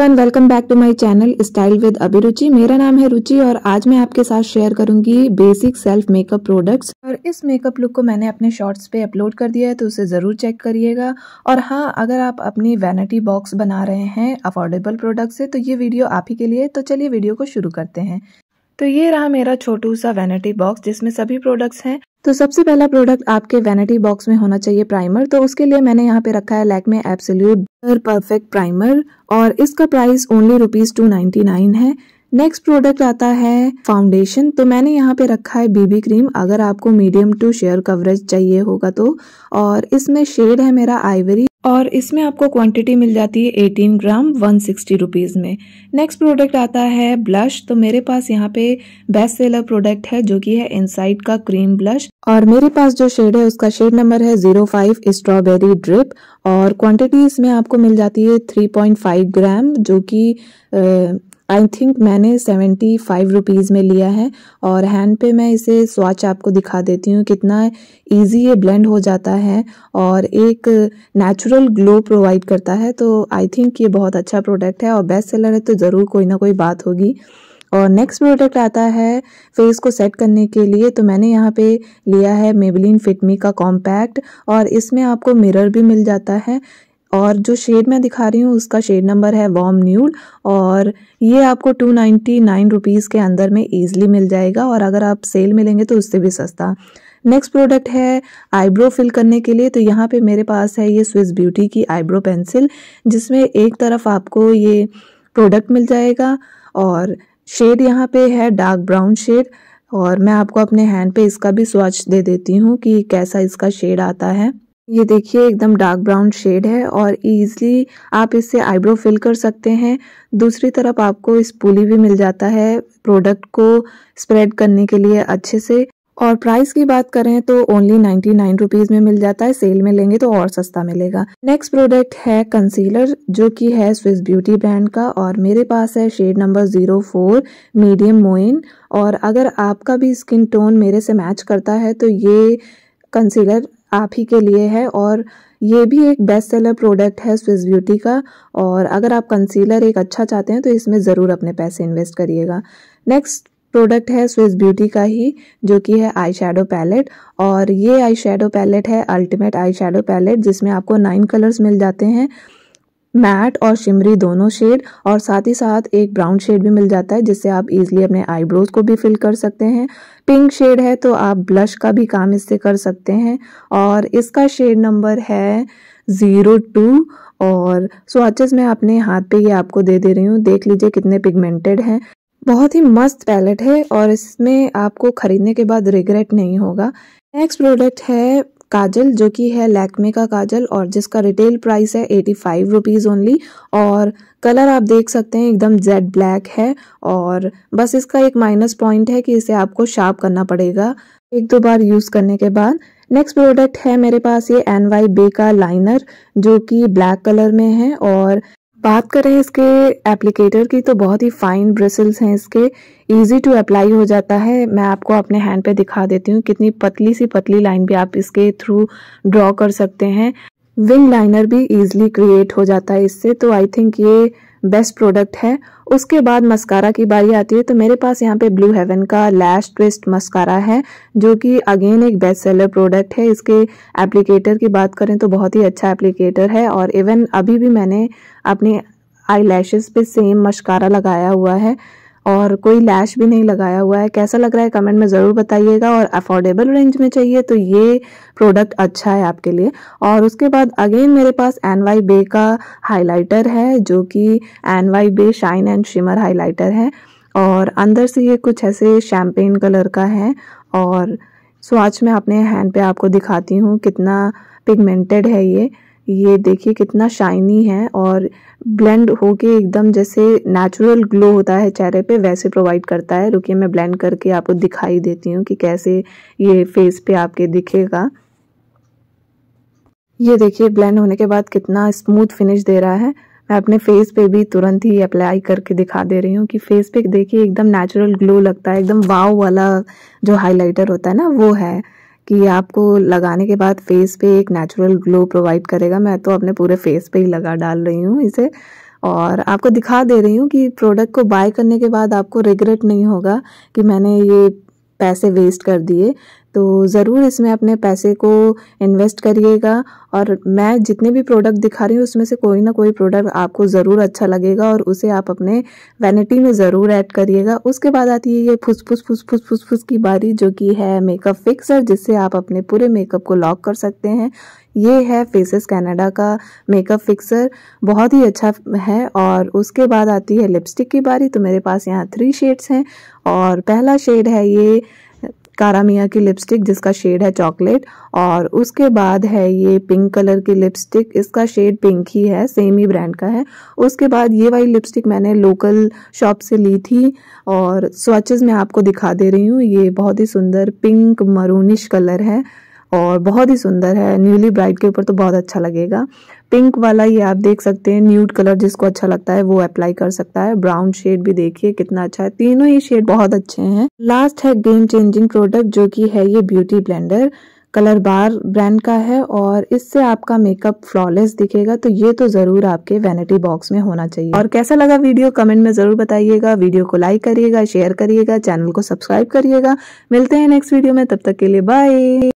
everyone welcome back to my channel style with Abhiruchi मेरा नाम है रुचि और आज मैं आपके साथ शेयर करूंगी बेसिक सेल्फ मेकअप प्रोडक्ट्स और इस मेकअप लुक को मैंने अपने शॉर्ट्स पे अपलोड कर दिया है तो उसे ज़रूर चेक करिएगा और हाँ अगर आप अपनी वैनिटी बॉक्स बना रहे हैं अफोर्डेबल प्रोडक्ट से तो ये वीडियो आप ही के लिए तो चलिए वीडियो को शुरू करते हैं तो ये रहा मेरा छोटू सा वेनेटी बॉक्स जिसमें सभी प्रोडक्ट्स हैं तो सबसे पहला प्रोडक्ट आपके वेनेटी बॉक्स में होना चाहिए प्राइमर तो उसके लिए मैंने यहाँ पे रखा है लैकमे एब्सोल्यूट परफेक्ट प्राइमर और इसका price only rupees two nine है नेक्स्ट प्रोडक्ट आता है फाउंडेशन तो मैंने यहाँ पे रखा है बीबी क्रीम अगर आपको मीडियम टू शेयर कवरेज चाहिए होगा तो और इसमें शेड है मेरा आइवरी और इसमें आपको क्वांटिटी मिल जाती है 18 ग्राम 160 सिक्सटी में नेक्स्ट प्रोडक्ट आता है ब्लश तो मेरे पास यहाँ पे बेस्ट सेलर प्रोडक्ट है जो कि है इनसाइड का क्रीम ब्लश और मेरे पास जो शेड है उसका शेड नंबर है 05 स्ट्रॉबेरी ड्रिप और क्वांटिटी इसमें आपको मिल जाती है 3.5 ग्राम जो कि आई थिंक मैंने सेवेंटी फाइव रुपीज़ में लिया है और हैंड पे मैं इसे स्वाच आपको दिखा देती हूँ कितना इजी ये ब्लेंड हो जाता है और एक नेचुरल ग्लो प्रोवाइड करता है तो आई थिंक ये बहुत अच्छा प्रोडक्ट है और बेस्ट सेलर है तो ज़रूर कोई ना कोई बात होगी और नेक्स्ट प्रोडक्ट आता है फेस को सेट करने के लिए तो मैंने यहाँ पे लिया है मेबलिन फिटमी का कॉम्पैक्ट और इसमें आपको मिरर भी मिल जाता है और जो शेड मैं दिखा रही हूँ उसका शेड नंबर है वॉम न्यूड और ये आपको टू नाइन्टी नाइन रुपीज़ के अंदर में ईजिली मिल जाएगा और अगर आप सेल में लेंगे तो उससे भी सस्ता नेक्स्ट प्रोडक्ट है आईब्रो फिल करने के लिए तो यहाँ पे मेरे पास है ये स्विस ब्यूटी की आईब्रो पेंसिल जिसमें एक तरफ आपको ये प्रोडक्ट मिल जाएगा और शेड यहाँ पे है डार्क ब्राउन शेड और मैं आपको अपने हैंड पे इसका भी स्वाच दे देती हूँ कि कैसा इसका शेड आता है ये देखिए एकदम डार्क ब्राउन शेड है और इजीली आप इससे आईब्रो फिल कर सकते हैं दूसरी तरफ आपको स्पूली भी मिल जाता है प्रोडक्ट को स्प्रेड करने के लिए अच्छे से और प्राइस की बात करें तो ओनली नाइन्टी नाइन रुपीज में मिल जाता है सेल में लेंगे तो और सस्ता मिलेगा नेक्स्ट प्रोडक्ट है कंसीलर जो कि है स्विस ब्यूटी ब्रांड का और मेरे पास है shade number zero four medium मोइन और अगर आपका भी स्किन टोन मेरे से मैच करता है तो ये कंसीलर आप ही के लिए है और ये भी एक बेस्ट सेलर प्रोडक्ट है स्विस ब्यूटी का और अगर आप कंसीलर एक अच्छा चाहते हैं तो इसमें ज़रूर अपने पैसे इन्वेस्ट करिएगा नेक्स्ट प्रोडक्ट है स्विस ब्यूटी का ही जो कि है आई शेडो पैलेट और ये आई शेडो पैलेट है अल्टीमेट आई शेडो पैलेट जिसमें आपको नाइन कलर्स मिल जाते हैं मैट और शिमरी दोनों शेड और साथ ही साथ एक ब्राउन शेड भी मिल जाता है जिससे आप इजीली अपने आईब्रोज को भी फिल कर सकते हैं पिंक शेड है तो आप ब्लश का भी काम इससे कर सकते हैं और इसका शेड नंबर है ज़ीरो टू और स्वाचेस मैं अपने हाथ पे ये आपको दे दे रही हूँ देख लीजिए कितने पिगमेंटेड हैं बहुत ही मस्त पैलेट है और इसमें आपको ख़रीदने के बाद रिग्रेट नहीं होगा नेक्स्ट प्रोडक्ट है काजल जो कि है लैक्मे का काजल और जिसका रिटेल प्राइस है एटी फाइव रुपीज़ ओनली और कलर आप देख सकते हैं एकदम जेड ब्लैक है और बस इसका एक माइनस पॉइंट है कि इसे आपको शार्प करना पड़ेगा एक दो बार यूज़ करने के बाद नेक्स्ट प्रोडक्ट है मेरे पास ये एन वाई बे का लाइनर जो कि ब्लैक कलर में है और बात करें इसके एप्लीकेटर की तो बहुत ही फाइन ब्रिसल्स हैं इसके इजी टू अप्लाई हो जाता है मैं आपको अपने हैंड पे दिखा देती हूँ कितनी पतली सी पतली लाइन भी आप इसके थ्रू ड्रॉ कर सकते हैं विंग लाइनर भी इजीली क्रिएट हो जाता है इससे तो आई थिंक ये बेस्ट प्रोडक्ट है उसके बाद मस्कारा की बारी आती है तो मेरे पास यहाँ पे ब्लू हेवन का लैश ट्विस्ट मस्कारा है जो कि अगेन एक बेस्ट सेलर प्रोडक्ट है इसके एप्लीकेटर की बात करें तो बहुत ही अच्छा एप्लीकेटर है और इवन अभी भी मैंने अपने आई लैशेज़ पे सेम मस्कारा लगाया हुआ है और कोई लैश भी नहीं लगाया हुआ है कैसा लग रहा है कमेंट में ज़रूर बताइएगा और अफोर्डेबल रेंज में चाहिए तो ये प्रोडक्ट अच्छा है आपके लिए और उसके बाद अगेन मेरे पास एन वाई बे का हाइलाइटर है जो कि N Y Bae shine and shimmer highlighter है और अंदर से ये कुछ ऐसे शैम्पेन कलर का है और स्वाच में अपने हैंड पे आपको दिखाती हूँ कितना पिगमेंटेड है ये ये देखिए कितना शाइनी है और ब्लेंड होके एकदम जैसे नेचुरल ग्लो होता है चेहरे पे वैसे प्रोवाइड करता है रुकिए मैं ब्लेंड करके आपको दिखाई देती हूँ कि कैसे ये फेस पे आपके दिखेगा ये देखिए ब्लेंड होने के बाद कितना स्मूथ फिनिश दे रहा है मैं अपने फेस पे भी तुरंत ही अप्लाई करके दिखा दे रही हूँ कि फेस पे देखिए एकदम नेचुरल ग्लो लगता है एकदम वाव वाला जो हाईलाइटर होता है ना वो है कि आपको लगाने के बाद फेस पे एक नेचुरल ग्लो प्रोवाइड करेगा मैं तो अपने पूरे फेस पे ही लगा डाल रही हूँ इसे और आपको दिखा दे रही हूँ कि प्रोडक्ट को बाय करने के बाद आपको रिग्रेट नहीं होगा कि मैंने ये पैसे वेस्ट कर दिए तो ज़रूर इसमें अपने पैसे को इन्वेस्ट करिएगा और मैं जितने भी प्रोडक्ट दिखा रही हूँ उसमें से कोई ना कोई प्रोडक्ट आपको ज़रूर अच्छा लगेगा और उसे आप अपने वैनिटी में ज़रूर ऐड करिएगा उसके बाद आती है ये फुस फुस फुस फुस फुस फुस की बारी जो कि है मेकअप फिक्सर जिससे आप अपने पूरे मेकअप को लॉक कर सकते हैं ये है फेसेस कनाडा का मेकअप फिक्सर बहुत ही अच्छा है और उसके बाद आती है लिपस्टिक की बारी तो मेरे पास यहाँ थ्री शेड्स हैं और पहला शेड है ये कारा मिया की लिपस्टिक जिसका शेड है चॉकलेट और उसके बाद है ये पिंक कलर की लिपस्टिक इसका शेड पिंक ही है सेम ही ब्रांड का है उसके बाद ये वाली लिपस्टिक मैंने लोकल शॉप से ली थी और स्वाचेज़ मैं आपको दिखा दे रही हूँ ये बहुत ही सुंदर पिंक मरूनिश कलर है और बहुत ही सुंदर है न्यूली ब्राइड के ऊपर तो बहुत अच्छा लगेगा पिंक वाला ये आप देख सकते हैं न्यूड कलर जिसको अच्छा लगता है वो अप्लाई कर सकता है ब्राउन शेड भी देखिए कितना अच्छा है तीनों ही शेड बहुत अच्छे हैं लास्ट है गेम चेंजिंग प्रोडक्ट जो कि है ये beauty blender Colorbar brand का है और इससे आपका मेकअप फ्लॉलेस दिखेगा तो ये तो ज़रूर आपके वैनिटी बॉक्स में होना चाहिए और कैसा लगा वीडियो कमेंट में ज़रूर बताइएगा वीडियो को लाइक करिएगा शेयर करिएगा चैनल को सब्सक्राइब करिएगा मिलते हैं नेक्स्ट वीडियो में तब तक के लिए बाय